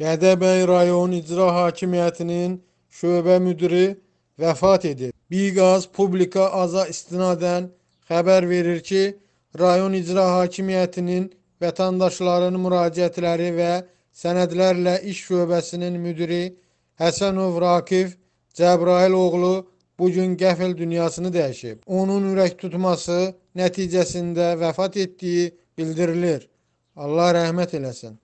Gədəbəy rayon icra hakimiyyətinin şöbə müdiri vəfat edib. Biqaz publika aza istinadən xəbər verir ki, rayon icra hakimiyyətinin vətəndaşların müraciətləri və sənədlərlə iş şöbəsinin müdiri Həsənov Rakif Cəbrail oğlu bu gün qəfil dünyasını dəyişib. Onun ürək tutması nəticəsində vəfat etdiyi bildirilir. Allah rəhmət eləsin.